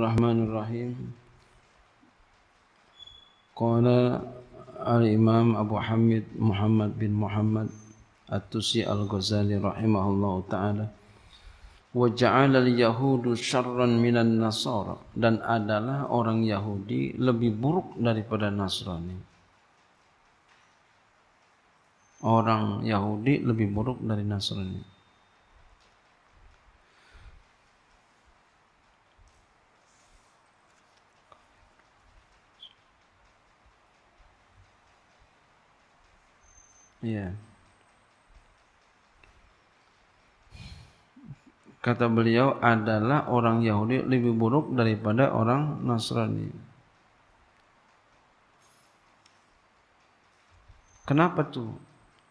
الرحمن الرحيم قال الإمام أبو حميد محمد بن محمد التسي الغزالي رحمه الله تعالى وجعل اليهود syarran minan nasara dan adalah orang Yahudi lebih buruk daripada Nasrani. Orang Yahudi lebih buruk dari Nasrani. Iya. Kata beliau adalah orang Yahudi lebih buruk daripada orang Nasrani. Kenapa tu?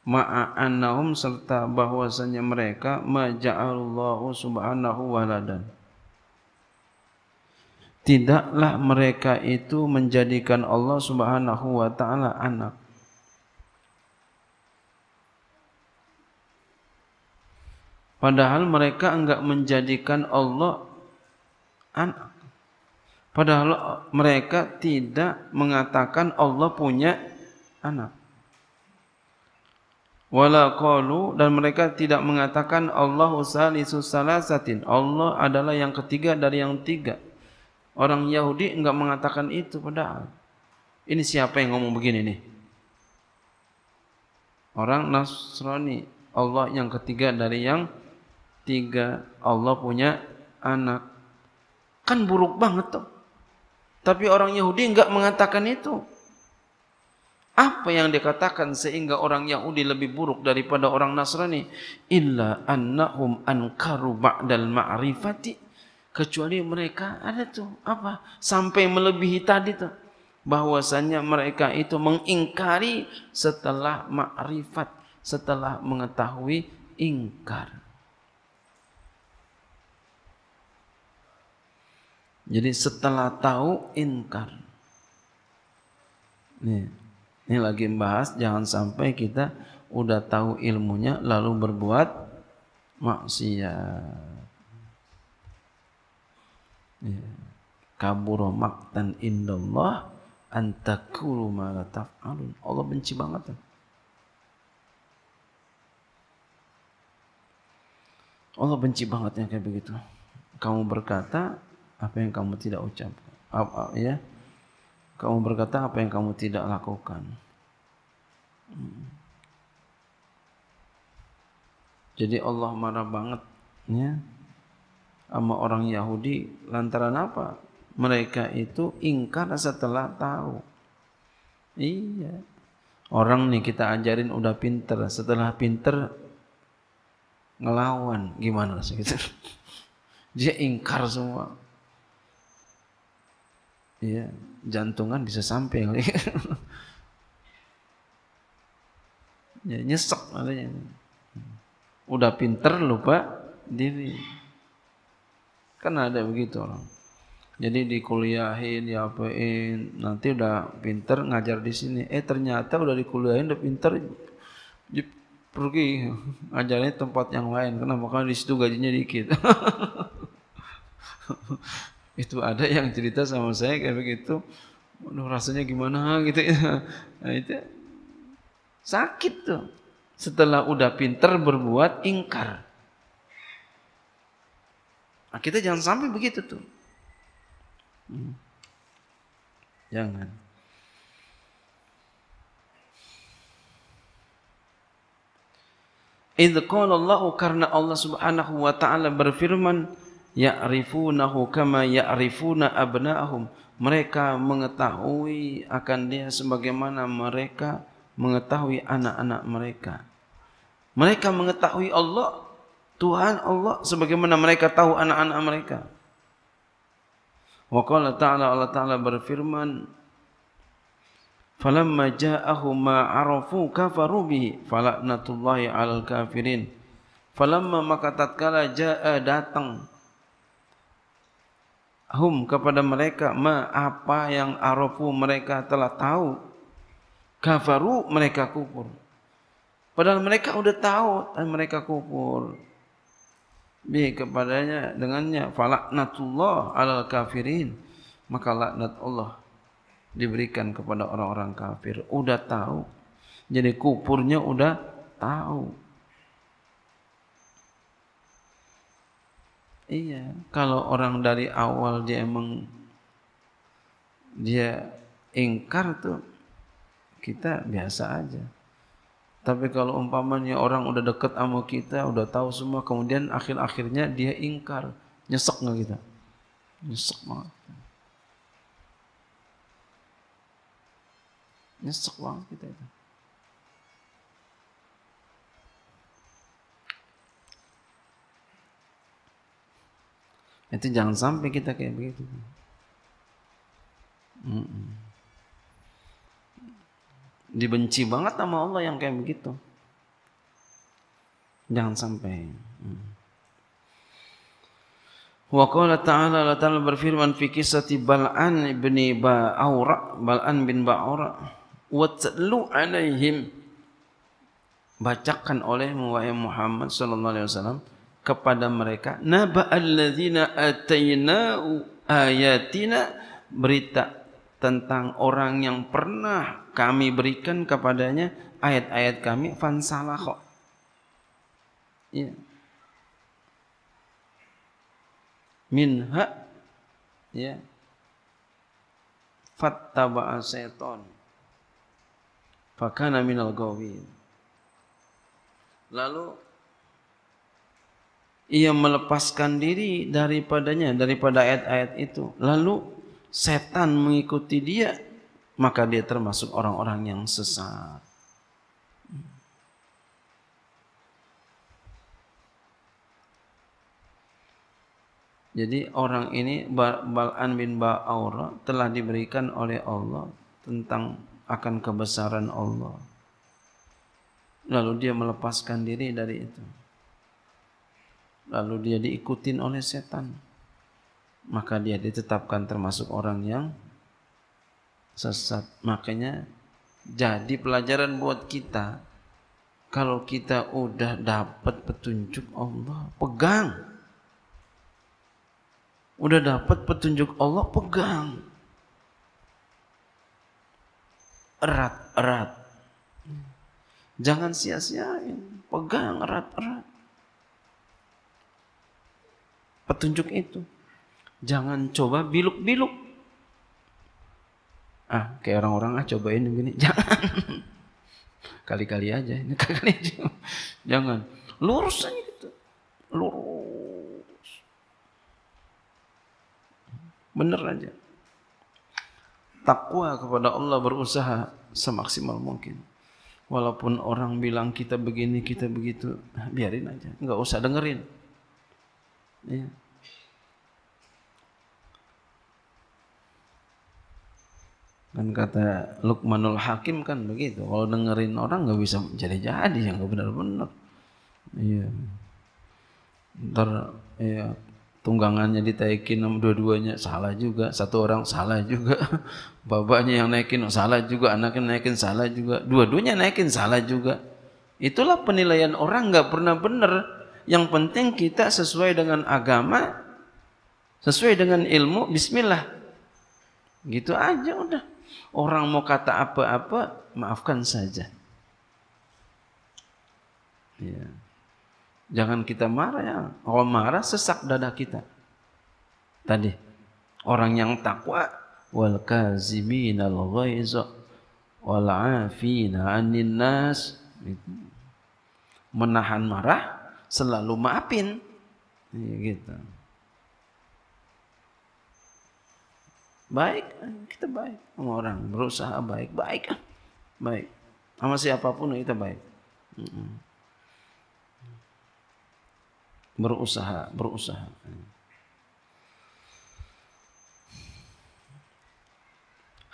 Ma'anahum serta bahwasanya mereka majalallahu subhanahu waladan. Tidaklah mereka itu menjadikan Allah subhanahu wa ta'ala anak. Padahal mereka enggak menjadikan Allah anak. Padahal mereka tidak mengatakan Allah punya anak. Walakalu dan mereka tidak mengatakan Allah salisu salasatin. Allah adalah yang ketiga dari yang tiga. Orang Yahudi enggak mengatakan itu padahal. Ini siapa yang ngomong begini nih? Orang Nasrani, Allah yang ketiga dari yang tiga Allah punya anak kan buruk banget tuh tapi orang Yahudi enggak mengatakan itu apa yang dikatakan sehingga orang Yahudi lebih buruk daripada orang Nasrani illa annahum ankaru ba'dal ma'rifati kecuali mereka ada tuh apa sampai melebihi tadi tuh bahwasanya mereka itu mengingkari setelah makrifat setelah mengetahui ingkar Jadi setelah tahu inkar. Nih, ini lagi membahas jangan sampai kita udah tahu ilmunya lalu berbuat maksiat. Nih. kabur maktan indallah antakulu ma la taf'alun. Allah benci banget. Allah benci banget yang kayak begitu. Kamu berkata, apa yang kamu tidak ucap apa ya kamu berkata apa yang kamu tidak lakukan hmm. jadi Allah marah banget ya sama orang Yahudi lantaran apa mereka itu ingkar setelah tahu iya orang nih kita ajarin udah pinter setelah pinter ngelawan gimana sih gitu dia ingkar semua Iya, jantungan bisa sampai kali. ya, nyesek artinya Udah pinter lupa diri. Kan ada begitu orang. Jadi dikuliahin, diapain, nanti udah pinter ngajar di sini. Eh ternyata udah dikuliahin, udah pinter, pergi ngajarnya tempat yang lain. Kenapa? Karena di situ gajinya dikit. itu ada yang cerita sama saya kayak begitu Aduh, rasanya gimana gitu ya. Nah, itu sakit tuh. Setelah udah pinter berbuat ingkar. Nah, kita jangan sampai begitu tuh. Hmm. Jangan. Idh Allah karena Allah Subhanahu wa taala berfirman ya'rifunahu kama ya'rifuna abna'ahum mereka mengetahui akan dia sebagaimana mereka mengetahui anak-anak mereka mereka mengetahui Allah Tuhan Allah sebagaimana mereka tahu anak-anak mereka wa qala ta'ala Allah ta'ala berfirman falamma ja'ahum ma 'arafu kafaru bihi falanatullahi 'alal kafirin falamma maka tatkala ja'a datang hum kepada mereka ma apa yang arafu mereka telah tahu kafaru mereka kufur padahal mereka sudah tahu dan mereka kufur bi kepadanya dengannya falaknatullah alal kafirin maka laknat Allah diberikan kepada orang-orang kafir udah tahu jadi kufurnya udah tahu Iya, kalau orang dari awal dia emang dia ingkar tuh kita biasa aja. Tapi kalau umpamanya orang udah deket sama kita, udah tahu semua, kemudian akhir-akhirnya dia ingkar, nyesek nggak kita? Nyesek banget. Nyesek banget kita itu. Itu jangan sampai kita kayak begitu. Mm -mm. Dibenci banget sama Allah yang kayak begitu. Jangan sampai. Mm. Wa qala ta'ala la ta'ala berfirman fi kisah Bal'an ibni Ba'aura Bal'an bin Ba'aura wa ta'lu alaihim bacakan oleh Muhammad sallallahu alaihi wasallam kepada mereka naba alladzina ataina'u ayatina berita tentang orang yang pernah kami berikan kepadanya ayat-ayat kami fansalakho ya. minha ya fattaba'a seton fakana minal gawin lalu ia melepaskan diri daripadanya daripada ayat-ayat itu lalu setan mengikuti dia maka dia termasuk orang-orang yang sesat Jadi orang ini Bal'an bin Ba'aura telah diberikan oleh Allah tentang akan kebesaran Allah. Lalu dia melepaskan diri dari itu lalu dia diikutin oleh setan maka dia ditetapkan termasuk orang yang sesat makanya jadi pelajaran buat kita kalau kita udah dapat petunjuk Allah pegang udah dapat petunjuk Allah pegang erat-erat jangan sia-siain pegang erat-erat petunjuk itu. Jangan coba biluk-biluk. Ah, kayak orang-orang ah cobain begini. Jangan. Kali-kali aja. Ini kali aja. Jangan. Lurus aja gitu. Lurus. Bener aja. Takwa kepada Allah berusaha semaksimal mungkin. Walaupun orang bilang kita begini, kita begitu, biarin aja. Nggak usah dengerin Ya. Kan kata Lukmanul Hakim kan begitu. Kalau dengerin orang nggak bisa jadi-jadi yang nggak benar-benar. Iya. Ntar ya tunggangannya ditaikin sama dua-duanya salah juga satu orang salah juga bapaknya yang naikin salah juga anaknya naikin salah juga dua-duanya naikin salah juga itulah penilaian orang nggak pernah benar yang penting kita sesuai dengan agama, sesuai dengan ilmu, bismillah. Gitu aja udah. Orang mau kata apa-apa, maafkan saja. Ya. Jangan kita marah ya. Kalau marah sesak dada kita. Tadi orang yang takwa wal kazimina ghaiza wal afina anin nas menahan marah selalu maafin. Iya, gitu. Baik, kita baik sama orang, berusaha baik, baik, baik sama siapapun kita baik. Berusaha, berusaha.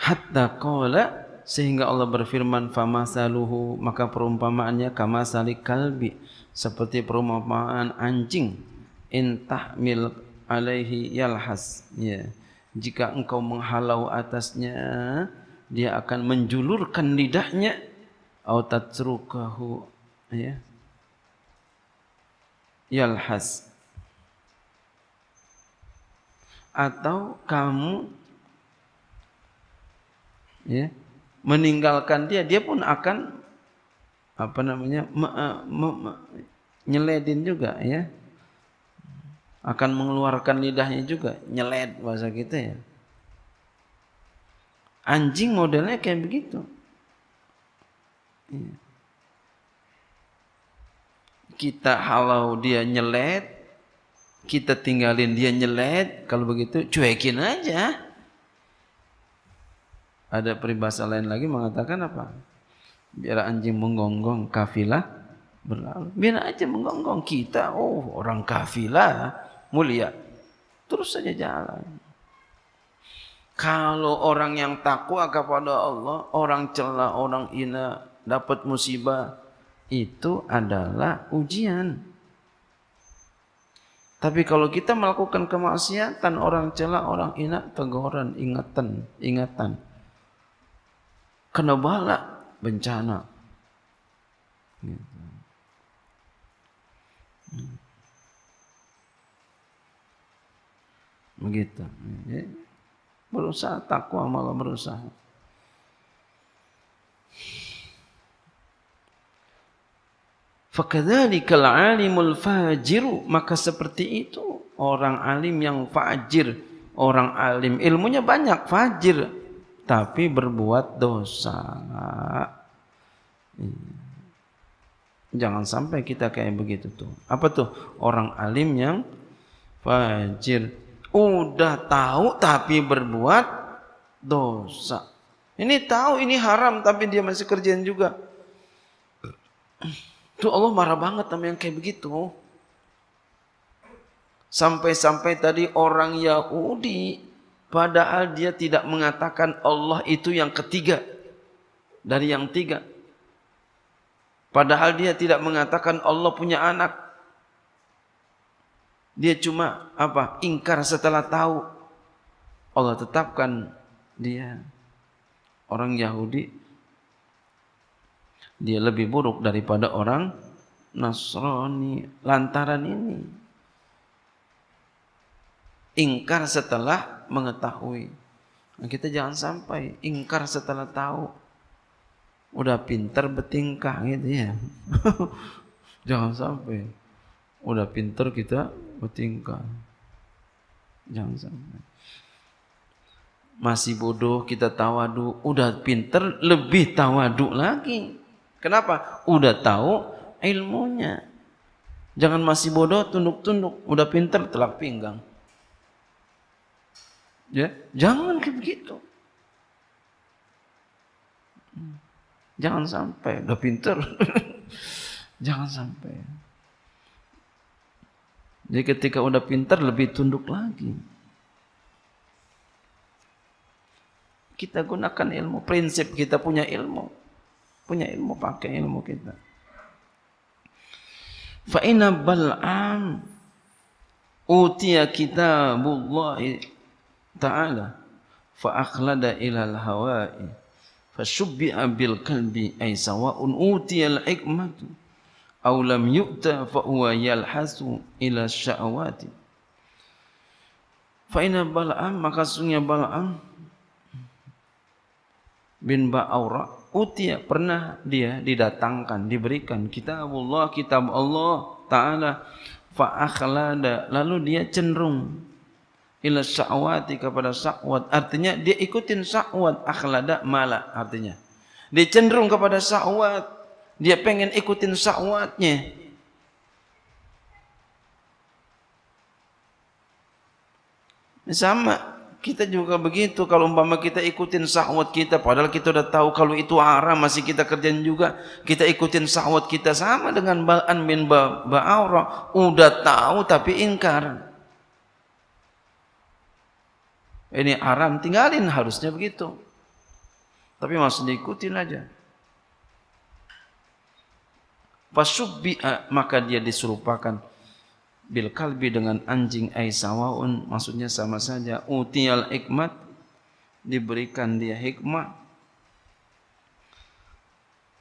Hatta qala sehingga Allah berfirman famasaluhu maka perumpamaannya kama salik kalbi seperti perumpamaan anjing in tahmil alaihi yalhas ya jika engkau menghalau atasnya dia akan menjulurkan lidahnya au tatrukahu ya yalhas atau kamu ya yeah. meninggalkan dia, dia pun akan apa namanya me, eh, me, me, nyeledin juga ya akan mengeluarkan lidahnya juga nyeled bahasa kita ya anjing modelnya kayak begitu iya. kita halau dia nyelet kita tinggalin dia nyelet kalau begitu cuekin aja ada peribahasa lain lagi mengatakan apa? Biar anjing menggonggong kafilah berlalu. Biar aja menggonggong kita. Oh, orang kafilah mulia. Terus saja jalan. Kalau orang yang takwa kepada Allah, orang celah, orang ina, dapat musibah, itu adalah ujian. Tapi kalau kita melakukan kemaksiatan, orang celah, orang ina, teguran, ingatan, ingatan kena bala bencana. Begitu. Jadi, berusaha takwa malah berusaha. Fakadzalikal alimul fajiru maka seperti itu orang alim yang fajir, orang alim ilmunya banyak fajir tapi berbuat dosa. Iya. Jangan sampai kita kayak begitu tuh. Apa tuh? Orang alim yang fajir. Udah tahu tapi berbuat dosa. Ini tahu ini haram tapi dia masih kerjain juga. Tuh Allah marah banget sama yang kayak begitu. Sampai-sampai tadi orang Yahudi Padahal dia tidak mengatakan Allah itu yang ketiga dari yang tiga. Padahal dia tidak mengatakan Allah punya anak. Dia cuma apa? Ingkar setelah tahu. Allah tetapkan dia orang Yahudi dia lebih buruk daripada orang Nasrani lantaran ini ingkar setelah mengetahui. Nah, kita jangan sampai ingkar setelah tahu. Udah pinter bertingkah gitu ya. jangan sampai. Udah pinter kita bertingkah. Jangan sampai. Masih bodoh kita tawadu. Udah pinter lebih tawadu lagi. Kenapa? Udah tahu ilmunya. Jangan masih bodoh tunduk-tunduk. Udah pinter telak pinggang. Ya, jangan kayak begitu. Jangan sampai udah pinter. jangan sampai. Jadi ketika udah pinter lebih tunduk lagi. Kita gunakan ilmu, prinsip kita punya ilmu. Punya ilmu, pakai ilmu kita. Fa'ina bal'am utiya kitabullahi ta'ala fa akhlada ila al hawa'i fa shubbi'a bil qalbi ay sawa'un utiya al hikmatu aw lam yu'ta fa huwa yalhasu ila syahwati fa inna bal'am maka sunnya bal'am bin ba'aura utiya pernah dia didatangkan diberikan kitabullah kitab Allah taala fa akhlada lalu dia cenderung ila sa'wati kepada sa'wat artinya dia ikutin sa'wat akhlada mala artinya dia cenderung kepada sa'wat dia pengen ikutin sa'watnya sama kita juga begitu kalau umpama kita ikutin sahwat kita padahal kita udah tahu kalau itu arah masih kita kerjain juga kita ikutin sahwat kita sama dengan bal'an min ba'aura udah tahu tapi ingkar ini haram tinggalin harusnya begitu tapi maksudnya diikutin aja Fasubbi eh, maka dia diserupakan bil kalbi dengan anjing aisawaun maksudnya sama saja utiyal hikmat diberikan dia hikmah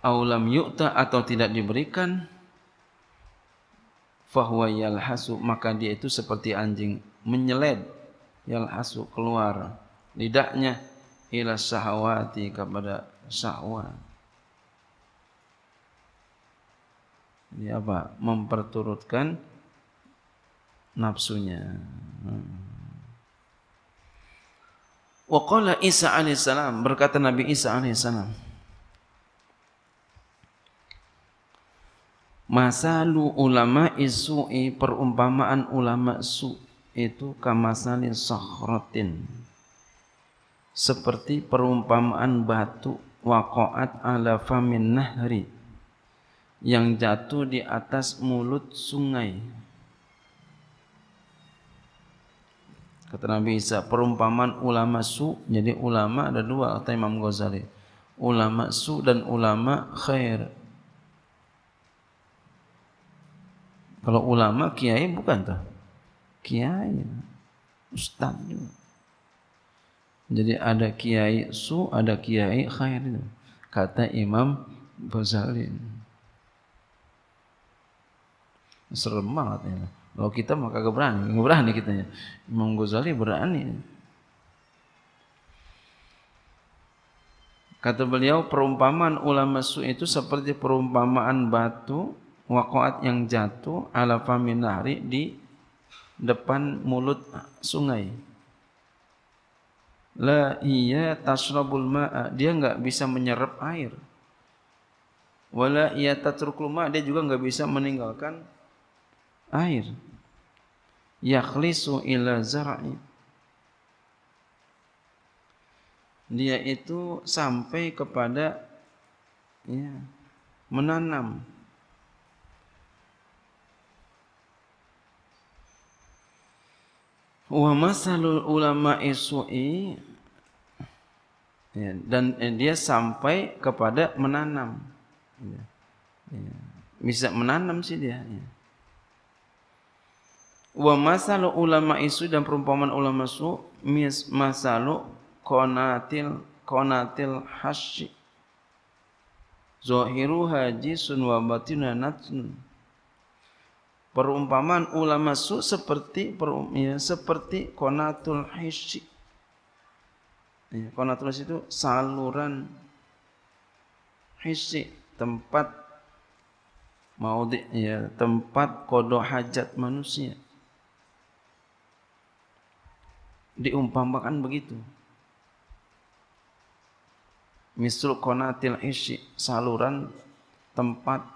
aulam yu'ta atau tidak diberikan fahuwa yalhasu maka dia itu seperti anjing menyeled yalhasu keluar lidahnya ila sahawati kepada syahwat. Ini apa? Memperturutkan nafsunya. Wa qala Isa alaihi salam, berkata Nabi Isa alaihi salam. Masalu ulama isu'i perumpamaan ulama su' itu kamasani sahratin seperti perumpamaan batu waqa'at ala famin nahri yang jatuh di atas mulut sungai kata Nabi Isa perumpamaan ulama su jadi ulama ada dua kata Imam Ghazali ulama su dan ulama khair kalau ulama kiai bukan tuh kiai, ustaz Jadi ada kiai su, ada kiai khair itu. Kata Imam Ghazali. Serem banget ya. Kalau kita maka kagak berani, berani kita ya. Imam Ghazali berani. Kata beliau perumpamaan ulama su itu seperti perumpamaan batu wakwat yang jatuh ala faminari di depan mulut sungai. La iya tasrabul ma'a, dia enggak bisa menyerap air. Wala iya tatrukul ma'a. dia juga enggak bisa meninggalkan air. Yakhlisu ila zara'i. Dia itu sampai kepada ya, menanam wa masalul ulama isu'i ya, dan eh, dia sampai kepada menanam ya, ya. bisa menanam sih dia ya. wa masalul ulama isu dan perumpamaan ulama su mis masalul konatil konatil hasyi zahiruha jisun wa batinun natsun perumpamaan ulama su seperti ya, seperti konatul hisy. Ya, konatul hisy itu saluran hisy tempat maudhi ya, tempat kodoh hajat manusia. Diumpamakan begitu. Misal konatul hisy saluran tempat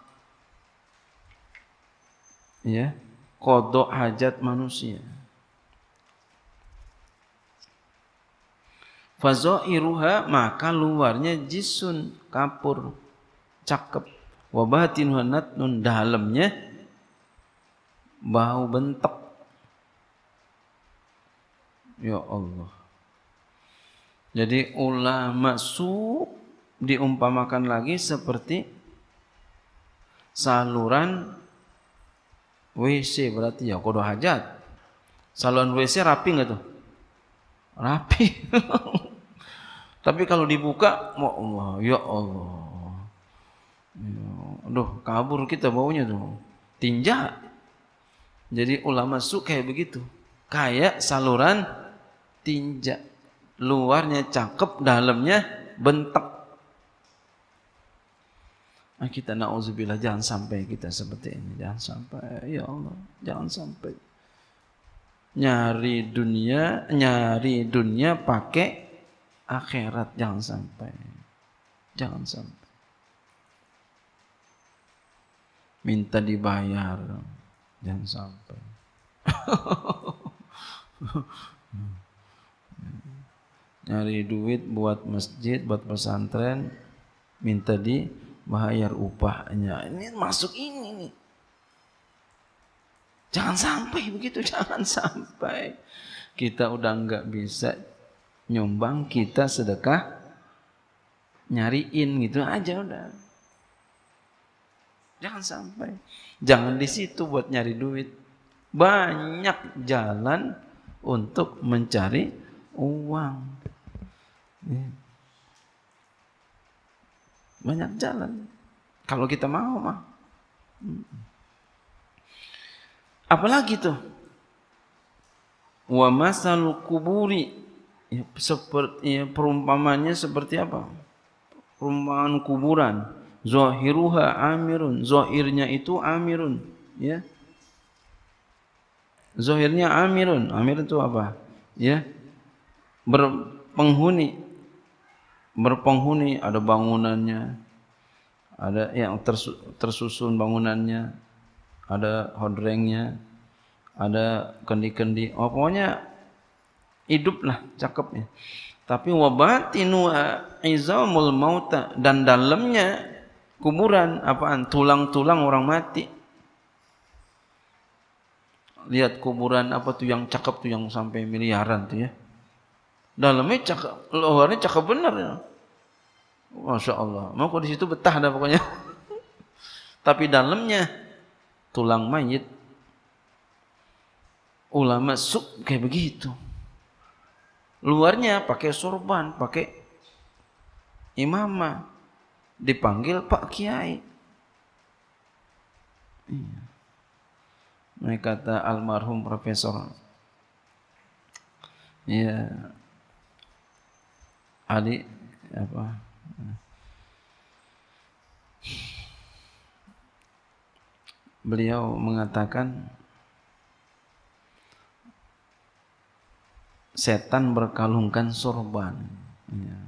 ya kodok hajat manusia Fazairuha maka luarnya jisun kapur cakep wabatin nun dalamnya bau bentek ya Allah jadi ulama su diumpamakan lagi seperti saluran WC berarti ya kodo hajat. Saluran WC rapi nggak tuh? Rapi. Tapi kalau dibuka, mau Allah, ya Allah. Ya, aduh, kabur kita baunya tuh. Tinja. Jadi ulama suka kayak begitu. Kayak saluran tinja. Luarnya cakep, dalamnya bentak Nah, kita na'udzubillah jangan sampai kita seperti ini. Jangan sampai. Ya Allah, jangan sampai. Nyari dunia, nyari dunia pakai akhirat. Jangan sampai. Jangan sampai. Minta dibayar. Jangan sampai. nyari duit buat masjid, buat pesantren, minta di bayar upahnya. Ini masuk ini nih. Jangan sampai begitu, jangan sampai kita udah nggak bisa nyumbang, kita sedekah nyariin gitu aja udah. Jangan sampai. Jangan di situ buat nyari duit. Banyak jalan untuk mencari uang. Iya banyak jalan kalau kita mau mah apalagi tuh wa masalu kuburi ya, seperti ya, perumpamannya seperti apa perumpamaan kuburan zahiruha amirun zahirnya itu amirun ya zahirnya amirun amir itu apa ya berpenghuni berpenghuni, ada bangunannya, ada yang tersusun bangunannya, ada hodrengnya, ada kendi-kendi. Oh, pokoknya hiduplah cakepnya. Tapi wabatinu izamul mauta dan dalamnya kuburan apaan? Tulang-tulang orang mati. Lihat kuburan apa tuh yang cakep tuh yang sampai miliaran tuh ya dalamnya cakep, luarnya cakap benar ya. Masya Allah. Mau di situ betah dah pokoknya. Tapi dalamnya tulang mayit. Ulama suk kayak begitu. Luarnya pakai sorban, pakai imamah. Dipanggil Pak Kiai. Mereka iya. kata almarhum Profesor. ya Ali apa beliau mengatakan setan berkalungkan sorban ya.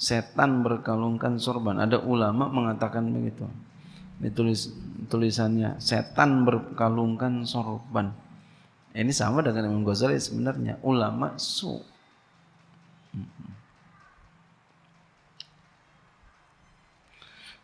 setan berkalungkan sorban ada ulama mengatakan begitu Ini tulis tulisannya setan berkalungkan sorban ini sama dengan Imam Ghazali sebenarnya ulama su.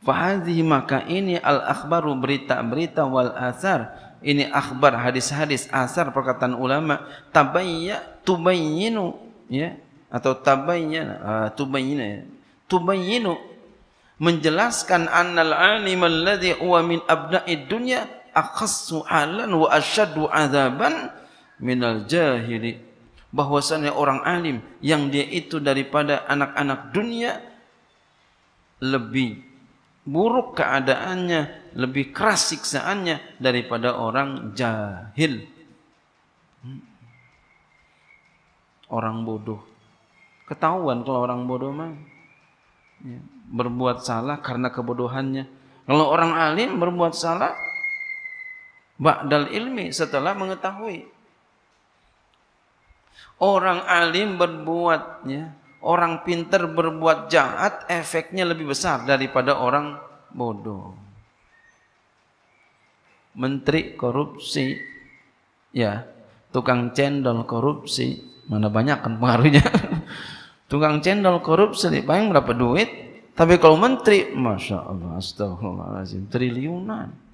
Fahadhi maka ini al akhbaru berita-berita wal asar ini akhbar hadis-hadis asar perkataan ulama tabayya tubayyinu ya atau tabayya uh, tubayyinu ya. tubayyinu menjelaskan annal alim alladhi huwa min abna'id dunya akhassu alan wa asyaddu azaban minal jahili bahwasanya orang alim yang dia itu daripada anak-anak dunia lebih buruk keadaannya, lebih keras siksaannya daripada orang jahil. Hmm. Orang bodoh. Ketahuan kalau orang bodoh mah ya, berbuat salah karena kebodohannya. Kalau orang alim berbuat salah Ba'dal ilmi setelah mengetahui. Orang alim berbuatnya, orang pinter berbuat jahat, efeknya lebih besar daripada orang bodoh. Menteri korupsi, ya, tukang cendol korupsi, mana banyak kan pengaruhnya. tukang cendol korupsi, paling berapa duit? Tapi kalau menteri, masya Allah, astagfirullahaladzim, triliunan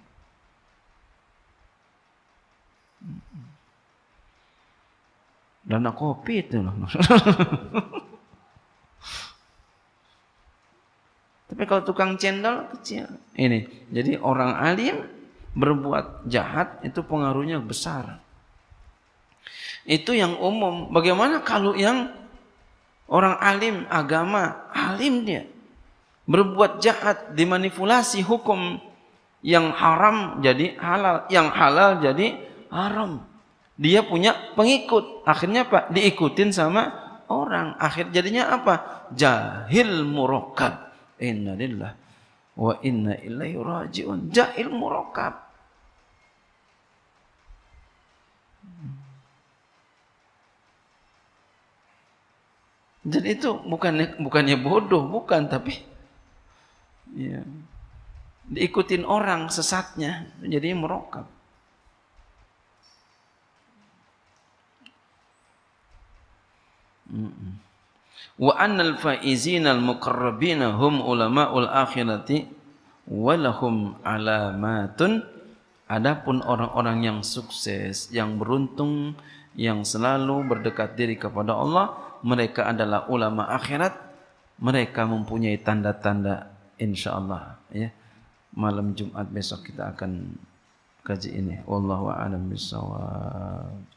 Dan Dana kopi itu loh. Tapi kalau tukang cendol kecil. Ini. Jadi orang alim berbuat jahat itu pengaruhnya besar. Itu yang umum. Bagaimana kalau yang orang alim agama, alim dia berbuat jahat dimanipulasi hukum yang haram jadi halal, yang halal jadi haram. Dia punya pengikut. Akhirnya apa? Diikutin sama orang. Akhir jadinya apa? Jahil murokab. Inna lillah wa inna ilaihi raji'un. Jahil murokab. Jadi itu bukannya bukannya bodoh, bukan tapi ya, diikutin orang sesatnya, jadi merokap. Wa annal faizina al muqarrabina hum ulama'ul akhirati walahum alamatun adapun orang-orang yang sukses, yang beruntung, yang selalu berdekat diri kepada Allah, mereka adalah ulama akhirat, mereka mempunyai tanda-tanda insyaallah ya. Malam Jumat besok kita akan kaji ini. Wallahu a'lam bishawab.